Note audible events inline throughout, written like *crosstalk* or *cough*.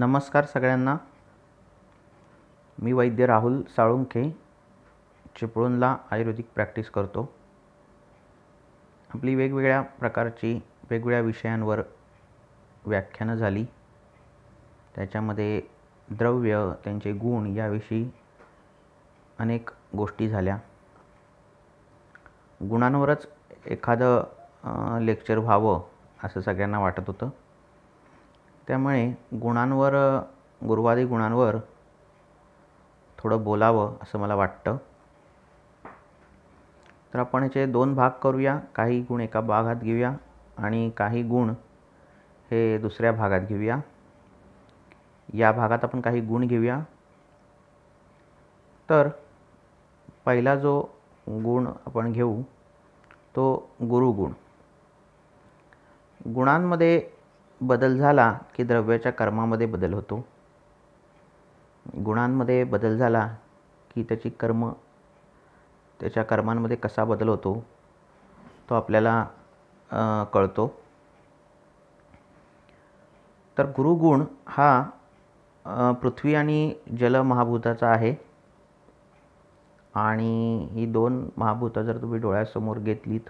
नमस्कार सगळ्यांना मी वैद्य राहुल साळुंखे चिपळूणला आयुर्वेदिक प्रॅक्टिस करतो आपली वेगवेगळ्या प्रकारची वेगवेगळ्या विषयांवर व्याख्यानं झाली त्याच्यामध्ये द्रव्य त्यांचे गुण याविषयी अनेक गोष्टी झाल्या गुणांवरच एखादं लेक्चर व्हावं असं सगळ्यांना वाटत होतं त्यामुळे गुणांवर गुरुवादी गुणांवर थोडं बोलावं असं मला वाटतं तर आपण याचे दोन भाग करूया काही गुण एका भागात घेऊया आणि काही गुण हे दुसऱ्या भागात घेऊया या भागात आपण काही गुण घेऊया तर पहिला जो गुण आपण घेऊ तो गुरुगुण गुणांमध्ये बदल झाला की द्रव्याच्या कर्मामध्ये बदल होतो गुणांमध्ये बदल झाला की त्याची कर्म त्याच्या कर्मांमध्ये कसा बदल होतो तो आपल्याला कळतो तर गुरुगुण हा पृथ्वी आणि जल महाभूताचा आहे आणि ही दोन महाभूतं जर तुम्ही डोळ्यासमोर घेतलीत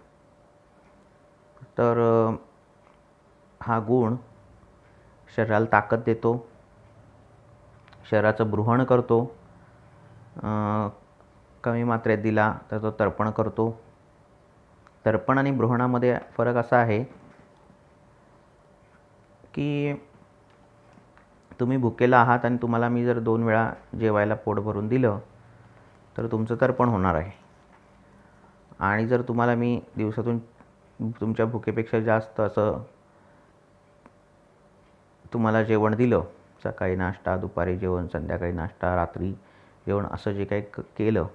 तर हा गुण शरीराला ताकद देतो शरीराचं बृहण करतो कमी मात्रेत दिला तर तो तर्पण करतो तर्पण आणि बृहणामध्ये फरक असा आहे की तुम्ही भुकेला आहात आणि तुम्हाला मी जर दोन वेळा जेवायला पोट भरून दिलं तर तुमचं तर्पण होणार आहे आणि जर तुम्हाला मी दिवसातून तुमच्या भुकेपेक्षा जास्त असं तुम्हाला जेवण दिलं सकाळी नाश्ता दुपारी जेवण संध्याकाळी नाश्ता रात्री जेवण असं जे काही क केलं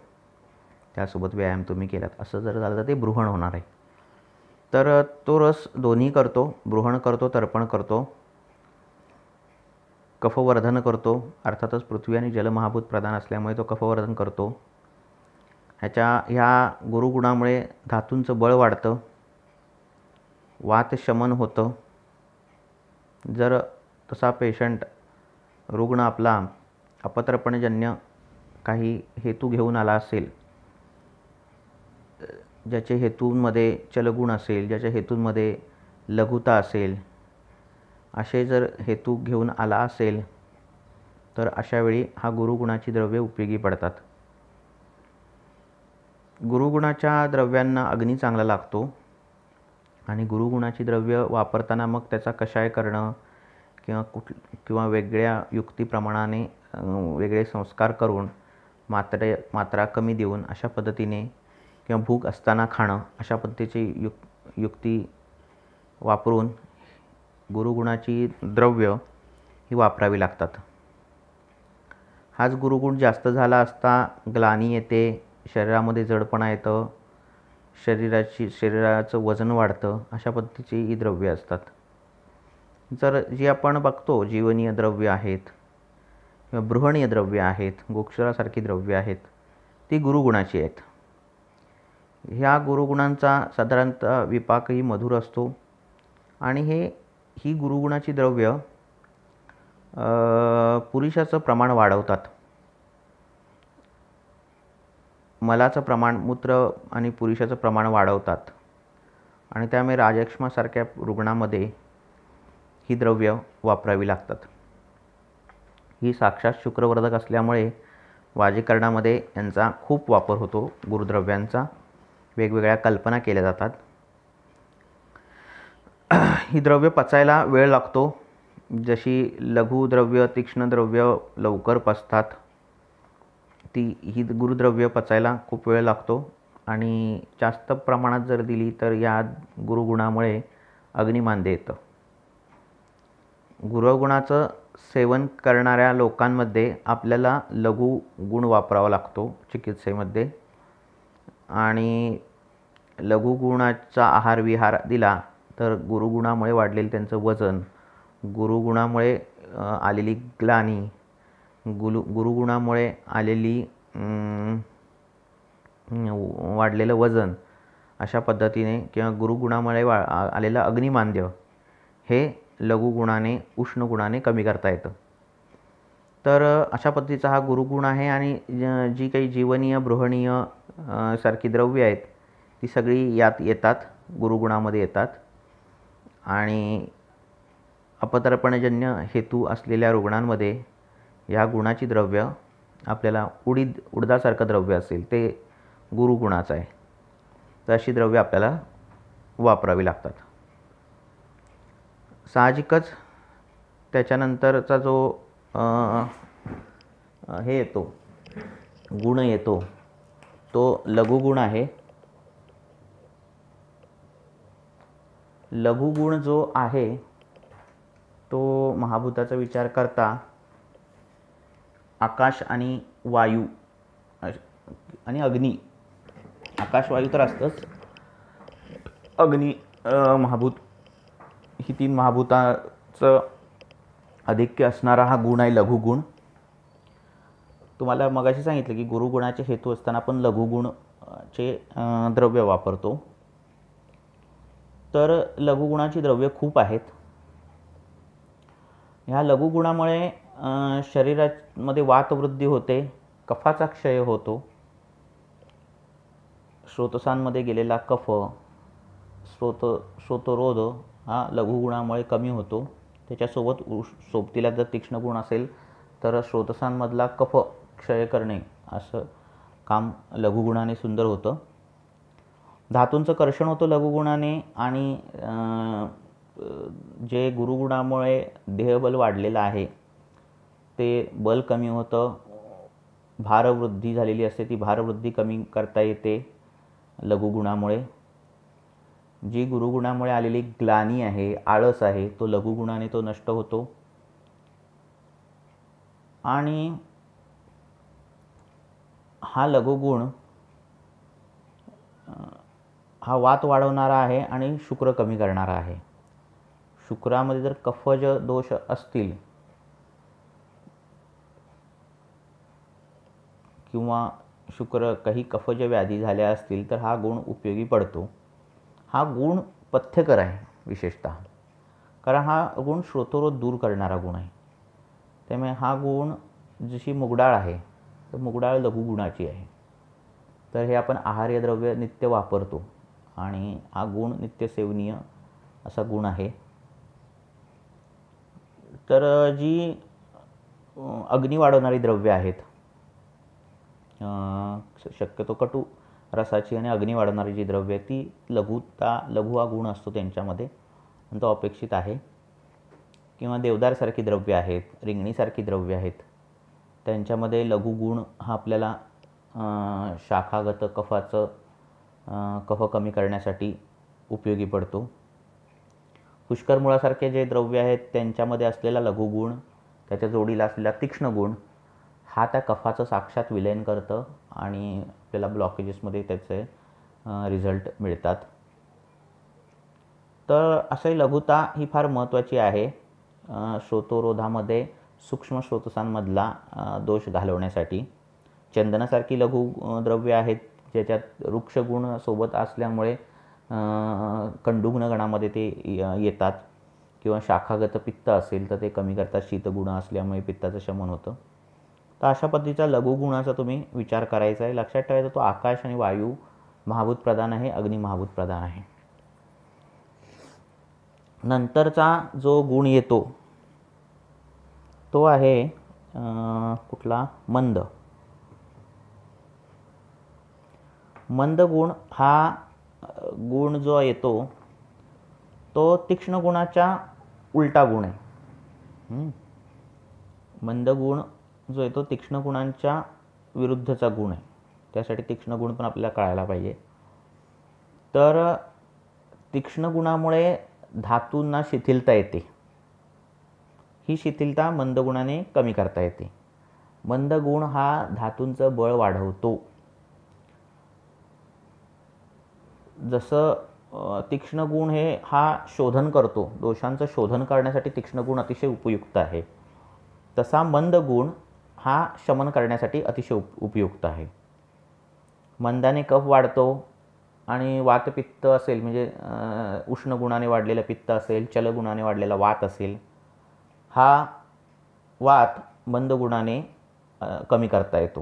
त्यासोबत व्यायाम तुम्ही केलात असं जर झालं तर ते बृहण होणार आहे तर तो रस दोन्ही करतो बृहण करतो तर्पण करतो कफवर्धन करतो अर्थातच पृथ्वी आणि जलमहाभूत प्रधान असल्यामुळे तो कफवर्धन करतो ह्याच्या ह्या गुरुगुणामुळे धातूंचं बळ वाढतं वात शमन होतं जर तसा पेशंट रुग्ण आपला अपत्रपणजन्य काही हेतू घेऊन आला असेल ज्याचे हेतूंमध्ये चलगुण असेल ज्याच्या हेतूंमध्ये लघुता असेल असे जर हेतू घेऊन आला असेल तर अशावेळी हा गुरुगुणाची द्रव्ये उपयोगी पडतात गुरुगुणाच्या द्रव्यांना अग्नी चांगला लागतो आणि गुरुगुणाची द्रव्य वापरताना मग त्याचा कषाय करणं किंवा कुठ किंवा वेगळ्या युक्तीप्रमाणाने वेगळे संस्कार करून मात्रे मात्रा कमी देऊन अशा पद्धतीने किंवा भूक असताना खाणं अशा पद्धतीची युक् युक्ती वापरून गुरुगुणाची द्रव्य ही वापरावी लागतात हाच गुरुगुण जास्त झाला असता ग्लानी येते शरीरामध्ये जडपणा येतं शरीराची शरीराचं वजन वाढतं अशा पद्धतीची ही द्रव्य असतात जर जी आपण बघतो जीवनीय द्रव्य आहेत किंवा बृहणीय द्रव्य आहेत गोक्षरासारखी द्रव्य आहेत ती गुरुगुणाची आहेत ह्या गुरुगुणांचा साधारणतः विपाकही मधुर असतो आणि हे ही गुरुगुणाची द्रव्य पुरुषाचं प्रमाण वाढवतात मलाचं प्रमाण मूत्र आणि पुरुषाचं प्रमाण वाढवतात आणि त्यामुळे राजक्ष्मासारख्या रुग्णामध्ये ही द्रव्य वापरावी लागतात ही साक्षात शुक्रवर्धक असल्यामुळे वाजीकरणामध्ये यांचा खूप वापर होतो गुरुद्रव्यांचा वेगवेगळ्या कल्पना केल्या जातात ही द्रव्य पचायला वेळ लागतो जशी लघुद्रव्य तीक्ष्णद्रव्य लवकर पचतात ती ही गुरुद्रव्य पचायला खूप वेळ लागतो आणि जास्त प्रमाणात जर दिली तर या गुरुगुणामुळे अग्निमांदे येतं गुरुगुणाचं सेवन करणाऱ्या लोकांमध्ये आपल्याला लघु गुण वापरावा लागतो चिकित्सेमध्ये आणि लघुगुणाचा आहार विहार दिला तर गुरुगुणामुळे वाढलेलं त्यांचं वजन गुरुगुणामुळे आलेली ग्लानी गुरु गुरुगुणामुळे आलेली वाढलेलं वजन अशा पद्धतीने किंवा गुरुगुणामुळे वा आलेलं अग्निमांद्य हे लघुगुणाने उष्ण गुणाने कमी करता येतं तर अशा पद्धतीचा हा गुरुगुण आहे आणि जी काही जीवनीय बृहणीय सारखी द्रव्य आहेत ती सगळी यात येतात गुरुगुणामध्ये येतात आणि अपतर्पणजन्य हेतू असलेल्या रुग्णांमध्ये या गुणाची द्रव्य आपल्याला उडीद उडदासारखं द्रव्य असेल ते गुरुगुणाचं आहे तर अशी द्रव्य आपल्याला वापरावी लागतात साहजिकच त्याच्यानंतरचा जो हे येतो गुण येतो तो लघुगुण आहे लघुगुण जो आहे तो महाभूताचा विचार करता आकाश आणि वायू आणि अग्नी आकाश वायू तर असतंच अग्नी महाभूत ही तीन महाभूताचं अधिक्य असणारा हा गुण आहे लघुगुण तुम्हाला मगाशी सांगितलं की गुरुगुणाचे हेतू असताना आपण लघुगुणचे द्रव्य वापरतो तर लघुगुणाची द्रव्य खूप आहेत ह्या लघुगुणामुळे शरीरामध्ये वातवृद्धी होते कफाचा क्षय होतो श्रोतसांमध्ये गेलेला कफ स्रोत स्रोतरोध हा लघुगुणामुळे कमी होतो त्याच्यासोबत उष सोबतीला जर तीक्ष्ण गुण असेल तर स्रोतसांमधला कफ क्षय करणे असं काम लघुगुणाने सुंदर होतं धातूंचं कर्षण होतं लघुगुणाने आणि जे गुरुगुणामुळे देहबल वाढलेलं आहे ते बल कमी होतं भारवृद्धी झालेली असते ती भारवृद्धी कमी करता येते लघुगुणामुळे जी गुरुगुणामुळे आलेली ग्लानी आहे आळस आहे तो लघुगुणाने तो नष्ट होतो आणि हा लघुगुण हा वात वाढवणारा आहे आणि शुक्र कमी करणारा आहे शुक्रामध्ये जर कफज दोष असतील किंवा शुक्र काही कफज व्याधी झाल्या असतील तर हा गुण उपयोगी पडतो हा गुण पथ्यकर आहे विशेषत कारण हा गुण श्रोतोरोध दूर करणारा गुण आहे त्यामुळे हा गुण जशी मुगडाळ आहे तर मुगडाळ लघुगुणाची आहे तर हे आपण आहार्य द्रव्य नित्य वापरतो आणि हा गुण नित्यसेवनीय असा गुण आहे तर जी अग्नी वाढवणारी द्रव्य आहेत शक्यतो कटू रसाची आणि अग्नी वाढवणारी जी द्रव्य ती लघुता लघु हा गुण असतो त्यांच्यामध्ये तो अपेक्षित आहे किंवा देवदारसारखी द्रव्य आहेत रिंगणीसारखी द्रव्य आहेत त्यांच्यामध्ये लघुगुण हा आपल्याला शाखागत कफाचं कफ कमी करण्यासाठी उपयोगी पडतो पुष्करमुळासारखे जे द्रव्य आहेत त्यांच्यामध्ये असलेला लघुगुण त्याच्या जोडीला असलेला तीक्ष्ण गुण हा त्या कफाचं साक्षात विलयन करतं आणि आपल्याला ब्लॉकेजेसमध्ये त्याचे रिझल्ट मिळतात तर असे लघुता ही फार महत्त्वाची आहे श्रोतोरोधामध्ये सूक्ष्म स्रोतसांमधला दोष घालवण्यासाठी चंदनासारखी लघु द्रव्य आहेत ज्याच्यात वृक्षगुण सोबत असल्यामुळे कंडुग्न गणामध्ये ते येतात किंवा शाखागत पित्त असेल तर ते कमी करतात शीतगुण असल्यामुळे पित्ताचं शमन होतं तर अशा पद्धतीचा लघुगुणाचा तुम्ही विचार करायचा आहे लक्षात ठेवायचा तो आकाश आणि वायू महाभूत प्रधान आहे अग्नी महाभूत प्रधान आहे नंतरचा जो गुण येतो तो आहे कुठला मंद मंद गुण हा गुण जो येतो तो तीक्ष्ण गुणाच्या उलटा गुण आहे मंद गुण जो आहे तो तीक्ष्ण गुणांच्या विरुद्धचा गुण आहे त्यासाठी तीक्ष्ण गुण पण आपल्याला कळायला पाहिजे तर तीक्ष्ण गुणामुळे धातूंना शिथिलता येते ही शिथिलता मंद गुणाने कमी करता येते मंद गुण हा धातूंचं बळ वाढवतो जसं तीक्ष्ण गुण हे हा शोधन करतो दोषांचं शोधन करण्यासाठी तीक्ष्ण गुण अतिशय उपयुक्त आहे तसा मंद गुण हा शमन करण्यासाठी अतिशय उप उपयुक्त आहे मंदाने कफ वाढतो आणि वातपित्त असेल म्हणजे उष्ण गुणाने वाढलेलं पित्त असेल चलगुणाने वाढलेला वात असेल हा वात मंद गुणाने कमी करता येतो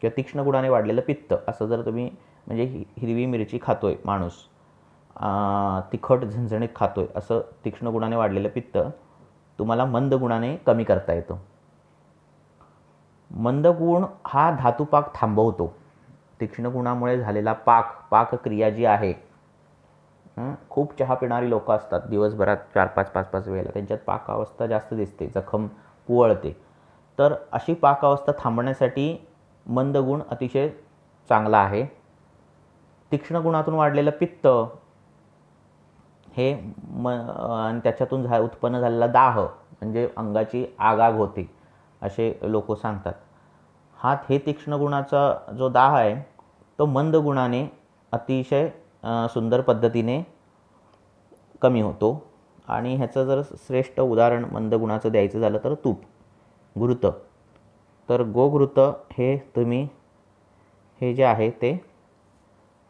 किंवा तीक्ष्ण गुणाने वाढलेलं पित्त असं जर तुम्ही म्हणजे हिरवी मिरची खातो आहे माणूस तिखट झणझणीत खातोय असं तीक्ष्ण गुणाने वाढलेलं पित्त तुम्हाला मंद गुणाने कमी करता येतं मंदगुण हा धातुपाक थांबवतो तीक्ष्ण गुणामुळे झालेला पाक पाकक्रिया जी आहे खूप चहा पिणारी लोकं असतात दिवसभरात चार पाच पाच पाच वेळेला त्यांच्यात पाकावस्था जास्त दिसते जखम कुवळते तर अशी पाकावस्था थांबण्यासाठी मंदगुण अतिशय चांगला आहे तीक्ष्ण गुणातून वाढलेलं पित्त हे म आणि त्याच्यातून झा उत्पन्न झालेला दाह म्हणजे अंगाची आगाग होते असे लोक सांगतात हात हे तीक्ष्ण गुणाचा जो दाह आहे तो मंद गुणाने अतिशय सुंदर पद्धतीने कमी होतो आणि ह्याचं जर श्रेष्ठ उदाहरण मंद गुणाचं द्यायचं झालं तर तूप घृत तर गोघृत हे तुम्ही हे जे आहे ते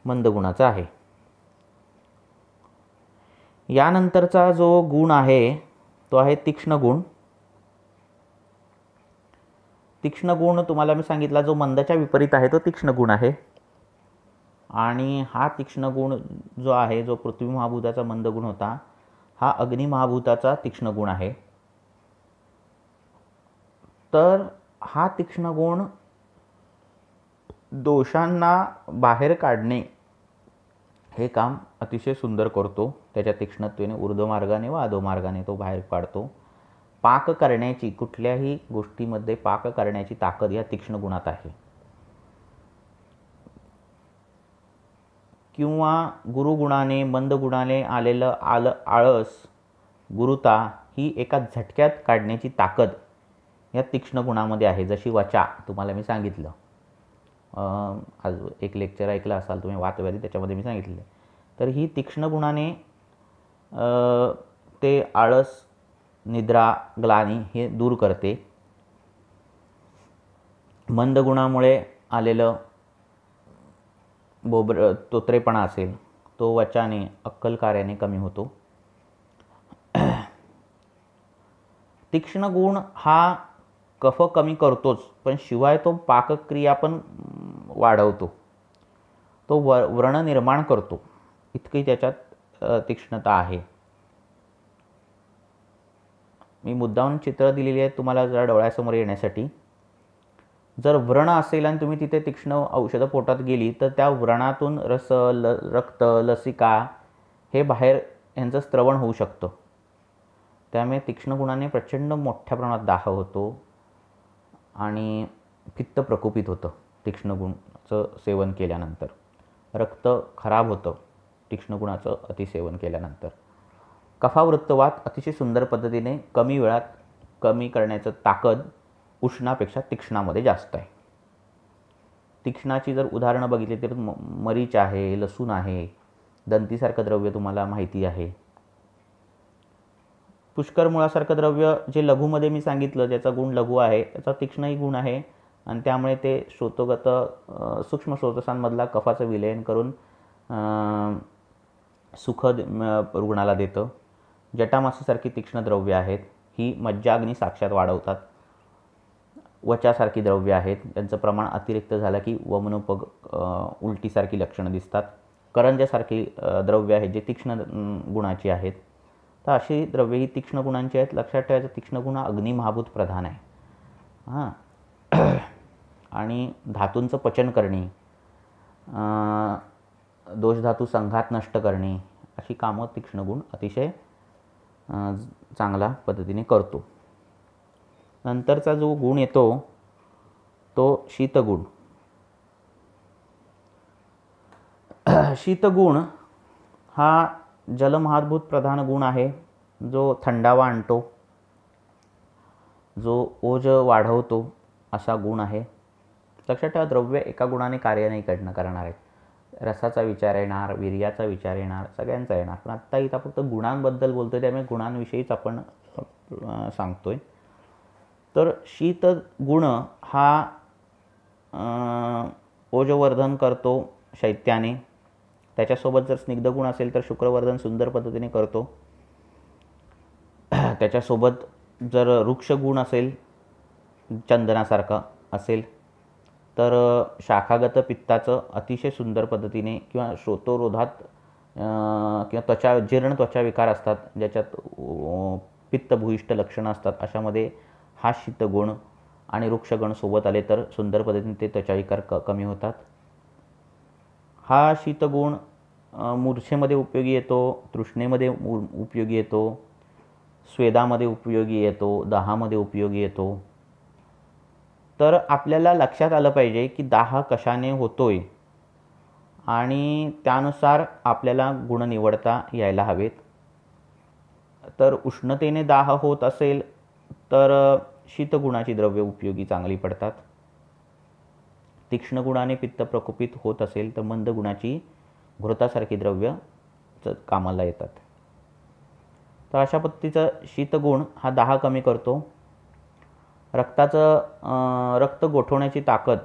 मंद गुणाचं आहे यानंतरचा जो गुण आहे तो आहे तीक्ष्ण गुण तीक्ष्ण गुण तुम्हाला मी सांगितला जो मंदाच्या विपरीत आहे तो तीक्ष्ण गुण आहे आणि हा तीक्ष्ण गुण जो आहे जो पृथ्वी महाभूताचा मंद गुण होता हा अग्नी महाभूताचा तीक्ष्ण गुण आहे तर हा तीक्ष्ण गुण दोषांना बाहेर काढणे हे काम अतिशय सुंदर करतो त्याच्या तीक्ष्णत्वेने ऊर्ध्वमार्गाने व अधोमार्गाने तो बाहेर काढतो पाक करण्याची कुठल्याही गोष्टीमध्ये पाक करण्याची ताकद या तीक्ष्ण गुणात आहे किंवा गुरुगुणाने मंदगुणाने आलेलं आल आळस गुरुता ही एका झटक्यात काढण्याची ताकद या तीक्ष्ण गुणामध्ये आहे जशी वचा तुम्हाला मी सांगितलं आज एक लेक्चर ऐकलं असाल तुम्ही वातव्याधी त्याच्यामध्ये मी सांगितले तर ही तीक्ष्ण गुणाने ते आळस निद्रा ग्लानी हे दूर करते मंद गुणामुळे आलेलं बोबर तोत्रेपणा असेल तो वचाने अक्कल कार्याने कमी होतो तीक्ष्ण गुण हा कफ कमी करतोच पण शिवाय तो पाकक्रिया पण वाढवतो तो व व्रण निर्माण करतो इतकी त्याच्यात तीक्ष्णता आहे मी मुद्दाहून चित्र दिलेली आहेत तुम्हाला जरा डोळ्यासमोर येण्यासाठी जर व्रण असेल आणि तुम्ही तिथे तीक्ष्ण औषधं पोटात गेली तर त्या व्रणातून रस ल रक्त लसिका हे बाहेर यांचं स्त्रवण होऊ शकतं त्यामुळे तीक्ष्ण गुणाने प्रचंड मोठ्या प्रमाणात दाह होतो आणि पित्त प्रकोपित होतं तीक्ष्ण गुणाचं सेवन केल्यानंतर रक्त खराब होतं तीक्ष्ण गुणाचं अतिसेवन केल्यानंतर कफावृत्तवाद अतिशय सुंदर पद्धतीने कमी वेळात कमी करण्याचं ताकद उष्णापेक्षा तीक्ष्णामध्ये जास्त आहे तीक्ष्णाची जर उदाहरणं बघितली तर म मरीच आहे लसूण आहे दंतीसारखं द्रव्य तुम्हाला माहिती आहे पुष्करमुळासारखं द्रव्य जे लघुमध्ये मी सांगितलं ज्याचा गुण लघु आहे त्याचा तीक्ष्णही गुण आहे आणि त्यामुळे ते श्रोतोगत सूक्ष्म स्रोतसांमधला कफाचं विलयन करून सुखद रुग्णाला देतं जटामासासारखी तीक्ष्ण द्रव्य आहेत ही मज्जाग्नी साक्षात वाढवतात वचासारखी द्रव्य आहेत त्यांचं प्रमाण अतिरिक्त झालं की वमनोपग उलटीसारखी लक्षणं दिसतात करंजासारखी द्रव्य आहेत जे तीक्ष्ण गुणाची आहेत तर अशी द्रव्य ही तीक्ष्ण गुणांची आहेत लक्षात ठेवायचं तीक्ष्ण गुण अग्निमहाभूत प्रधान आहे हां *clears throat* आणि धातूंचं पचन करणे दोषधातू संघात नष्ट करणे अशी कामं तीक्ष्ण गुण अतिशय चांगला पद्धतीने करतो नंतरचा जो गुण येतो तो शीतगुण *clears throat* शीतगुण हा जलमहाभूत प्रधान गुण आहे जो थंडावा आणतो जो ओज वाढवतो असा गुण आहे लक्षात ठेवा द्रव्य एका गुणाने कार्य नाही करणं करणार आहे रसाचा विचार येणार वीर्याचा विचार येणार सगळ्यांचा येणार पण आत्ता इथं फक्त गुणांबद्दल बोलतो आहे त्यामुळे गुणांविषयीच आपण सांगतोय तर शीत गुण हा ओजवर्धन करतो शैत्याने त्याच्यासोबत जर स्निग्ध गुण असेल तर शुक्रवर्धन सुंदर पद्धतीने करतो त्याच्यासोबत जर गुण असेल चंदनासारखा असेल तर शाखागत पित्ताचं अतिशय सुंदर पद्धतीने किंवा श्रोतोरोधात किंवा त्वचा जीर्ण त्वचा विकार असतात ज्याच्यात पित्तभूइष्ट लक्षणं असतात अशामध्ये हा शीतगुण आणि वृक्षगण सोबत आले तर सुंदर पद्धतीने ते विकार क कमी होतात हा शीतगुण मूर्छेमध्ये उपयोगी येतो तृष्णेमध्ये उपयोगी येतो स्वेदामध्ये उपयोगी येतो दहामध्ये उपयोगी येतो तर आपल्याला लक्षात आलं पाहिजे की दाह कशाने होतो आहे आणि त्यानुसार आपल्याला गुण निवडता यायला हवेत तर उष्णतेने दाह होत असेल तर शीतगुणाची द्रव्य उपयोगी चांगली पडतात तीक्ष्ण गुणाने पित्त प्रकोपित होत असेल तर मंद गुणाची घृतासारखी द्रव्य कामाला येतात तर अशा पद्धतीचा शीतगुण हा दाह कमी करतो रक्ताचं रक्त गोठवण्याची ताकद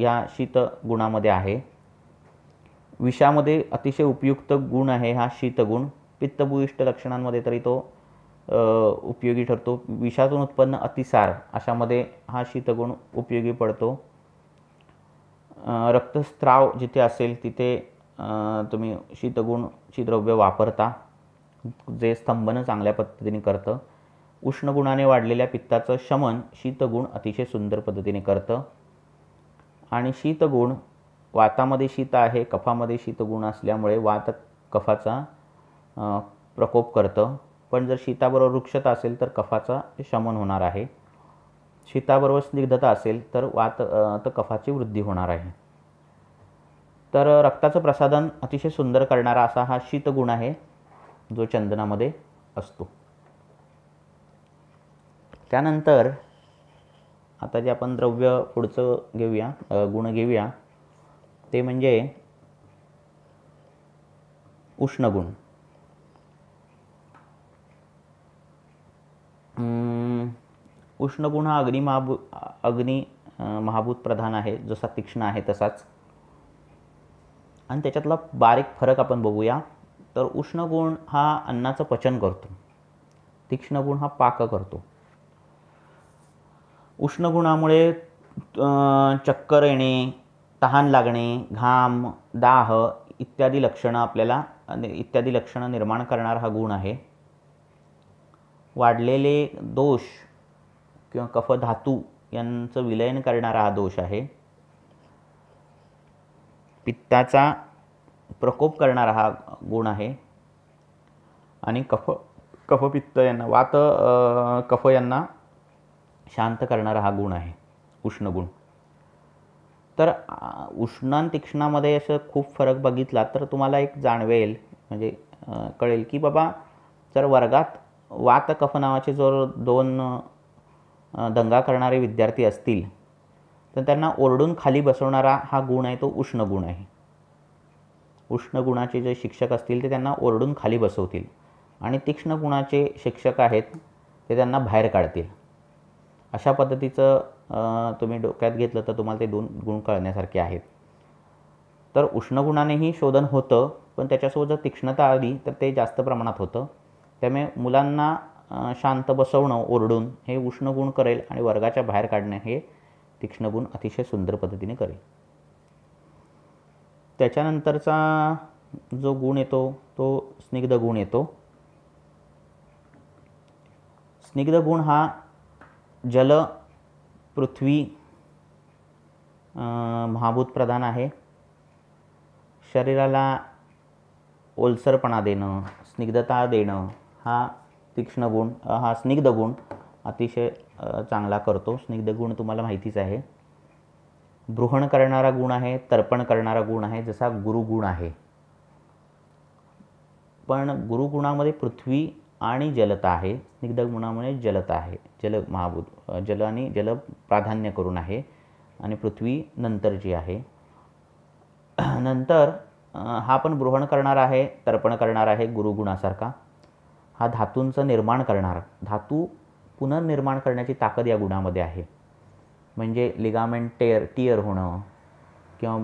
या शीत गुणामध्ये आहे विषामध्ये अतिशय उपयुक्त गुण आहे हा शीतगुण पित्तभूइष्ट लक्षणांमध्ये तरी तो उपयोगी ठरतो विषातून उत्पन्न अतिसार अशामध्ये हा शीतगुण उपयोगी पडतो रक्तस्त्राव जिथे असेल तिथे तुम्ही शीतगुणची द्रव्य वापरता जे स्तंभनं चांगल्या पद्धतीने करतं उष्णगुणाने वाढलेल्या पित्ताचं शमन शीतगुण अतिशय सुंदर पद्धतीने करतं आणि शीतगुण वातामध्ये शीत आहे कफामध्ये शीतगुण असल्यामुळे वात कफाचा प्रकोप करतं पण जर शीताबरोबर वृक्षता असेल तर कफाचा शमन होणार आहे शीताबरोबर स्निग्धता असेल तर वात तर कफाची वृद्धी होणार आहे तर रक्ताचं प्रसाधन अतिशय सुंदर करणारा असा हा शीतगुण आहे जो चंदनामध्ये असतो त्यानंतर आता जे आपण द्रव्य पुढचं घेऊया गुण घेऊया ते म्हणजे उष्णगुण उष्णगुण हा अग्निमहाभू अग्नि महाभूत प्रधान आहे जसा तीक्ष्ण आहे तसाच आणि त्याच्यातला बारीक फरक आपण बघूया तर उष्णगुण हा अन्नाचं पचन करतो तीक्ष्णगुण हा पाक करतो उष्णगुणामुळे चक्कर येणे तहान लागणे घाम दाह इत्यादी लक्षणं आपल्याला इत्यादी लक्षणं निर्माण करणारा हा गुण आहे वाढलेले दोष किंवा कफ धातू यांचं विलयन करणारा हा दोष आहे पित्ताचा प्रकोप करणारा हा गुण आहे आणि कफ कफपित्त यांना वात कफ यांना शांत करणारा हा गुण आहे उष्ण गुण तर उष्णान तीक्ष्णामध्ये असं खूप फरक बघितला तर तुम्हाला एक जाणवेल म्हणजे कळेल की बाबा जर वर्गात वात कफ नावाचे जर दोन दंगा करणारे विद्यार्थी असतील तर त्यांना ओरडून खाली बसवणारा हा गुण आहे तो उष्ण गुण आहे उष्ण गुणाचे जे शिक्षक असतील ते त्यांना ओरडून खाली बसवतील आणि तीक्ष्ण गुणाचे शिक्षक आहेत ते त्यांना बाहेर काढतील अशा पद्धतीचं तुम्ही डोक्यात घेतलं तर तुम्हाला ते दोन गुण कळण्यासारखे आहेत तर उष्ण गुणानेही शोधन होतं पण त्याच्यासोबत जर तीक्ष्णता आली तर ते जास्त प्रमाणात होतं त्यामुळे मुलांना शांत बसवणं ओरडून हे उष्ण गुण करेल आणि वर्गाच्या बाहेर काढणं हे तीक्ष्ण गुण अतिशय सुंदर पद्धतीने करेल त्याच्यानंतरचा जो गुण येतो तो स्निग्ध गुण येतो स्निग्ध गुण हा जल पृथ्वी महाभूत प्रधान आहे शरीराला ओलसरपणा देणं स्निग्धता देणं हा तीक्ष्ण गुण हा स्निग्ध गुण अतिशय चांगला करतो स्निग्ध गुण तुम्हाला माहितीच आहे बृहण करणारा गुण आहे तर्पण करणारा गुण आहे जसा गुरुगुण आहे पण गुरुगुणामध्ये पृथ्वी आणि जलता आहे गुणामुळे जलता आहे जल महाभूत जल आणि जल प्राधान्य करून आहे आणि पृथ्वी नंतर जी आहे *clears throat* नंतर हा पण ग्रहण करणार आहे तर्पण करणार आहे गुरुगुणासारखा हा धातूंचं निर्माण करणार धातू पुनर्निर्माण करण्याची ताकद या गुणामध्ये आहे म्हणजे लिगामेंट टेअर टिअर होणं किंवा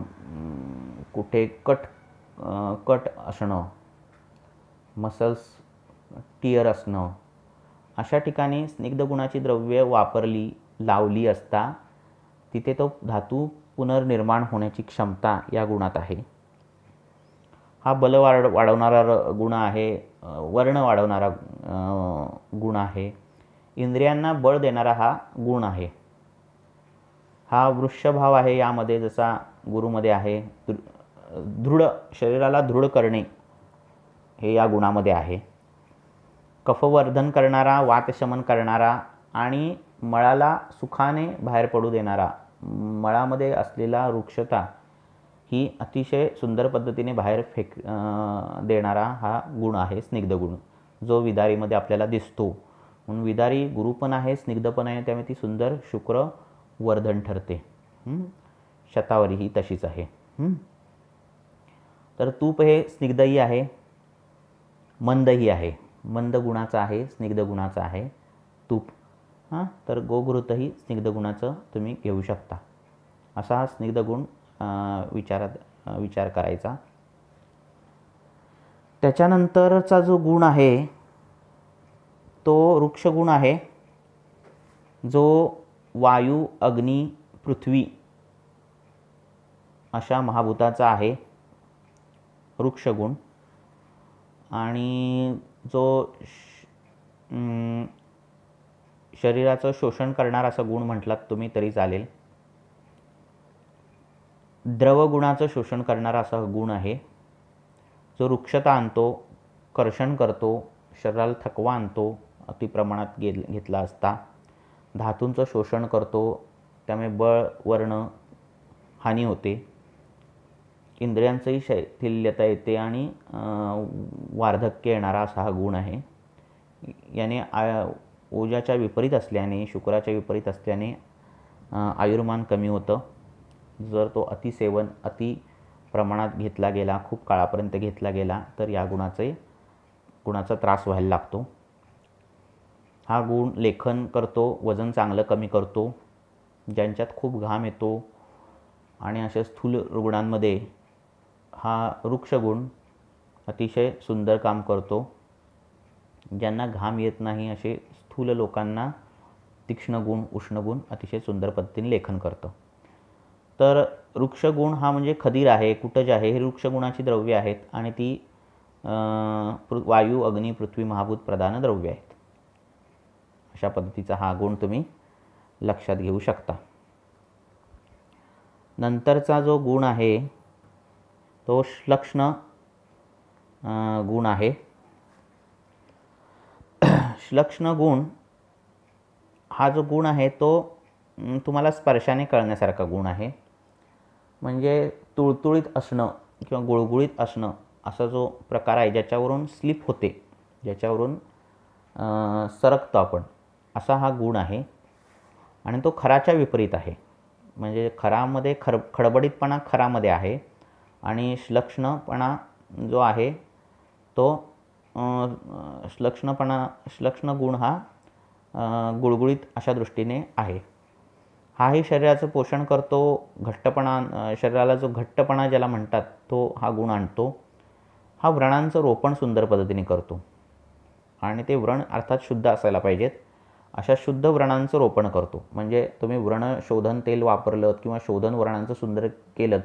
कुठे कट कट असणं मसल्स टिअर असणं अशा ठिकाणी स्निग्ध गुणाची द्रव्य वापरली लावली असता तिथे तो धातू पुनर्निर्माण होण्याची क्षमता या गुणात आहे हा बल वाढ वाढवणारा गुण आहे वर्ण वाढवणारा गुण आहे इंद्रियांना बळ देणारा हा गुण आहे हा वृक्षभाव आहे यामध्ये जसा गुरुमध्ये आहे दृढ शरीराला दृढ करणे हे या गुणामध्ये आहे कफवर्धन करणारा वातशमन करणारा आणि मळाला सुखाने बाहेर पडू देणारा मळामध्ये असलेला वृक्षता ही अतिशय सुंदर पद्धतीने बाहेर फेक देणारा हा गुण आहे स्निग्ध गुण जो विदारीमध्ये आपल्याला दिसतो म्हणून विदारी गुरु पण आहे स्निग्ध पण आहे त्यामुळे ती सुंदर शुक्र वर्धन ठरते शतावरी ही तशीच आहे तर तूप हे स्निग्धही आहे मंदही आहे मंद गुणाचा आहे स्निग्ध गुणाचा आहे तूप हां तर गोघृतही स्निग्ध गुणाचं तुम्ही घेऊ शकता असा हा स्निग्ध गुण विचारात विचार करायचा त्याच्यानंतरचा जो गुण आहे तो वृक्षगुण आहे जो वायू अग्नी पृथ्वी अशा महाभूताचा आहे वृक्षगुण आणि जो शरीराचं शोषण करणार असा गुण म्हटलात तुम्ही तरी चालेल द्रवगुणाचं शोषण करणारा असा गुण आहे जो वृक्षता आणतो कर्षण करतो शरीराला थकवा आणतो अति प्रमाणात घे घेतला असता धातूंचं शोषण करतो त्यामुळे बळ वर्ण हानी होते इंद्रियांचंही शैथिल्यता येते आणि वार्धक्य येणारा असा हा गुण आहे याने आय ओजाच्या विपरीत असल्याने शुक्राच्या विपरीत असल्याने आयुर्मान कमी होतं जर तो अतिसेवन अति प्रमाणात घेतला गेला खूप काळापर्यंत घेतला गेला तर या गुणाचे गुणाचा त्रास व्हायला लागतो हा गुण लेखन करतो वजन चांगलं कमी करतो ज्यांच्यात खूप घाम येतो आणि अशा स्थूल रुग्णांमध्ये हा वृक्षगुण अतिशय सुंदर काम करतो ज्यांना घाम येत नाही असे स्थूल लोकांना तीक्ष्ण गुण उष्ण अतिशय सुंदर पद्धतीने लेखन करतं तर वृक्षगुण हा म्हणजे खदीर आहे कुटज आहे हे वृक्षगुणाची द्रव्य आहेत आणि ती वायू अग्नी पृथ्वी महाभूत प्रधान द्रव्य आहेत अशा पद्धतीचा हा गुण तुम्ही लक्षात घेऊ शकता नंतरचा जो गुण आहे तो श्लक्ष्ण गुण आहे श्लक्ष्ण गुण हा जो गुण आहे तो तुम्हाला स्पर्शाने कळण्यासारखा गुण आहे म्हणजे तुळतुळीत असणं किंवा गुळगुळीत असणं असा जो प्रकार आहे ज्याच्यावरून स्लिप होते ज्याच्यावरून सरकतो आपण असा हा गुण आहे आणि तो खराच्या विपरीत आहे म्हणजे खरामध्ये खर खडबडीतपणा खरामध्ये आहे आणि श्लक्ष्णपणा जो आहे तो श्लक्ष्णपणा श्लक्ष्ण गुण हा गुळगुळीत अशा दृष्टीने आहे हाही शरीराचं पोषण करतो घट्टपणा शरीराला जो घट्टपणा ज्याला म्हणतात तो हा गुण आणतो हा व्रणांचं रोपण सुंदर पद्धतीने करतो आणि ते व्रण अर्थात शुद्ध असायला पाहिजेत अशा शुद्ध व्रणांचं रोपण करतो म्हणजे तुम्ही व्रण शोधन तेल वापरलं किंवा शोधन व्रणांचं सुंदर केलं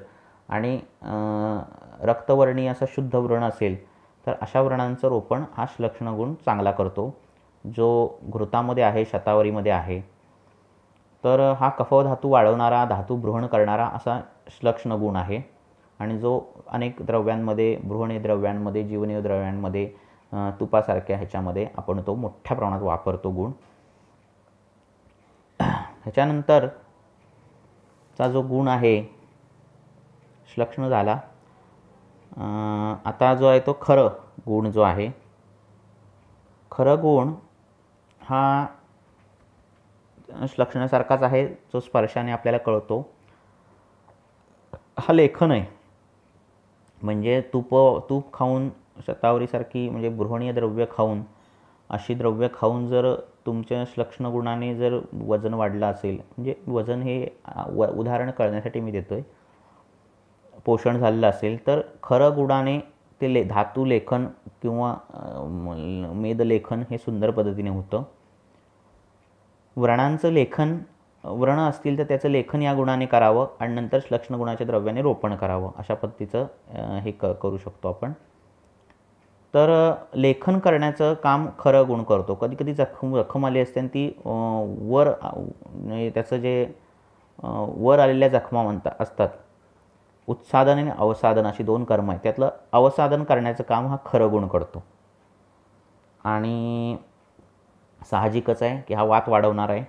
आणि रक्तवर्णी असं शुद्ध व्रण असेल तर अशा व्रणांचं रोपण हा गुण चांगला करतो जो घृतामध्ये आहे शतावरीमध्ये आहे तर हा कफधातू वाढवणारा धातू भ्रहण करणारा असा श्लक्षण गुण आहे आणि जो अनेक द्रव्यांमध्ये भ्रूहणे द्रव्यांमध्ये जीवनीय द्रव्यांमध्ये तुपासारख्या ह्याच्यामध्ये आपण तो मोठ्या प्रमाणात वापरतो गुण ह्याच्यानंतरचा जो गुण आहे लक्षण झाला आता जो आहे तो खरं गुण जो आहे खरं गुण हा लक्षणासारखाच आहे जो स्पर्शाने आपल्याला कळतो हा लेखन आहे म्हणजे तूप तूप खाऊन शतावरीसारखी म्हणजे गृहणीय द्रव्य खाऊन अशी द्रव्य खाऊन जर तुमच्या श्लक्ष्ण गुणाने जर वजन वाढलं असेल म्हणजे वजन हे उदाहरण करण्यासाठी मी देतो आहे पोषण झालेलं असेल तर खरं गुणाने ते ले धातू लेखन किंवा मेदलेखन हे सुंदर पद्धतीने होतं व्रणांचं लेखन व्रण असतील तर त्याचं लेखन या गुणाने करावं आणि नंतर लक्षण गुणाच्या द्रव्याने रोपण करावं अशा पद्धतीचं हे क करू शकतो आपण तर लेखन करण्याचं काम खरं गुण करतो कधी कधी जखम जखम आली असते आणि ती वर म्हणजे त्याचं जे वर आलेल्या जखमा म्हणतात असतात उत्साधन आणि अवसाधन अशी दोन कर्म आहेत त्यातलं अवसाधन करण्याचं काम हा खरं गुण करतो आणि साहजिकच आहे की हा वात वाढवणार आहे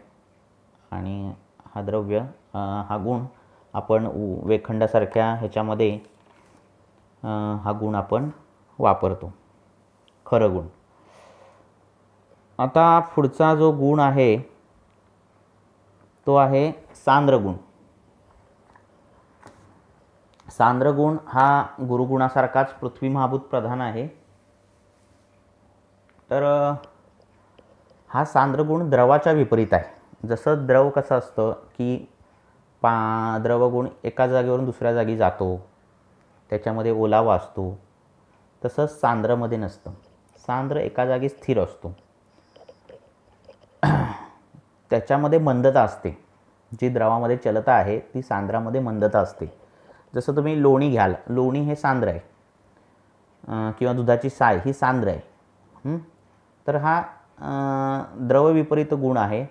आणि हा द्रव्य हा गुण आपण वेखंडासारख्या ह्याच्यामध्ये हा गुण आपण वापरतो खरं गुण आता पुढचा जो गुण आहे तो आहे सांद्र गुण सांद्रगुण हा गुरुगुणासारखाच पृथ्वी महाभूत प्रधान आहे तर हा सांद्रगुण द्रवाच्या विपरीत आहे जसं द्रव कसं असतं की पा द्रवगुण एका जागेवरून दुसऱ्या जागी जातो त्याच्यामध्ये ओलावा असतो तसंच सांद्रमध्ये नसतं सांद्र एका जागी स्थिर असतो त्याच्यामध्ये मंदता असते जी द्रवामध्ये चलता आहे ती सांद्रामध्ये मंदता असते जसं तुम्ही लोणी घ्याल लोणी हे सांद्र आहे किंवा दुधाची साय ही सांद्र आहे तर हा द्रव गुण आहे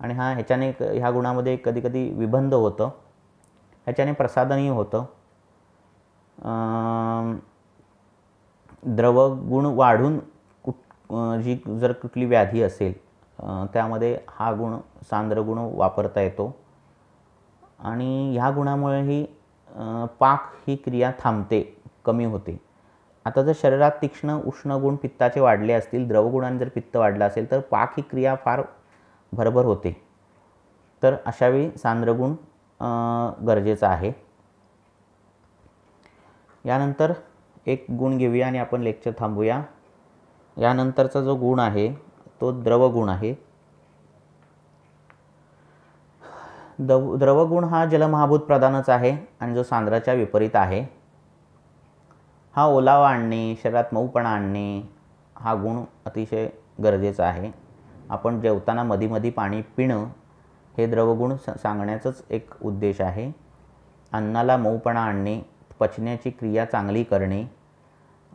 आणि हा ह्याच्याने ह्या गुणामध्ये कधीकधी विबंध होतं ह्याच्याने प्रसादनही होतं द्रव गुण वाढून कुठ जी जर कुठली व्याधी असेल त्यामध्ये हा गुण सांद्र गुण वापरता येतो आणि ह्या गुणामुळेही पाक ही क्रिया थांबते कमी होते आता जर शरीरात तीक्ष्ण उष्ण गुण पित्ताचे वाढले असतील द्रवगुणाने जर पित्त वाढलं असेल तर पाक ही क्रिया फार भरभर होते तर अशावेळी सांद्रगुण गरजेचा आहे यानंतर एक गुण घेऊया आणि आपण लेक्चर थांबूया यानंतरचा जो गुण आहे तो द्रवगुण आहे दव द्रवगुण हा जलमहाभूत प्रधानच आहे आणि जो सांद्राच्या विपरीत आहे हा ओलावा आणणे शरीरात मऊपणा आणणे हा गुण अतिशय गरजेचा आहे आपण जेवताना मधीमधी पाणी पिणं हे द्रवगुण स सांगण्याचंच एक उद्देश आहे अन्नाला मऊपणा आणणे पचण्याची क्रिया चांगली करणे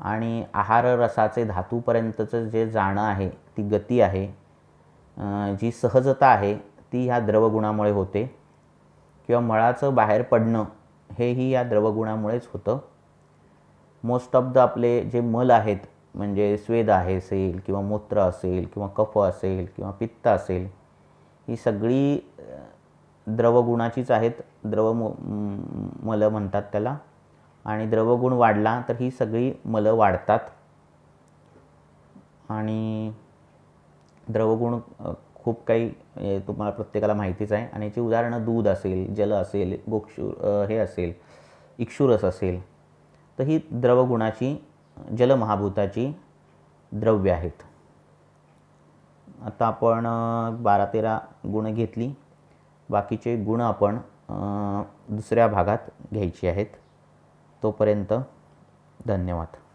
आणि आहार रसाचे धातूपर्यंतचं जे जाणं आहे ती गती आहे जी सहजता आहे ती ह्या द्रवगुणामुळे होते किंवा मळाचं बाहेर पडणं हेही या द्रवगुणामुळेच होतं मोस्ट ऑफ द आपले जे मल आहेत म्हणजे स्वेद आहे असेल किंवा मूत्र असेल किंवा कफ असेल किंवा पित्त असेल ही सगळी द्रवगुणाचीच आहेत द्रव मल म्हणतात त्याला आणि द्रवगुण वाढला तर ही सगळी मलं वाढतात आणि द्रवगुण खूप काही तुम्हाला प्रत्येकाला माहितीच आहे आणि याची उदाहरणं दूध असेल जल असेल गोक्षूर हे असेल इक्षुरस असेल तर ही द्रवगुणाची जलमहाभूताची द्रव्य आहेत आता आपण बारा तेरा गुण घेतली बाकीचे गुण आपण दुसऱ्या भागात घ्यायची आहेत तोपर्यंत धन्यवाद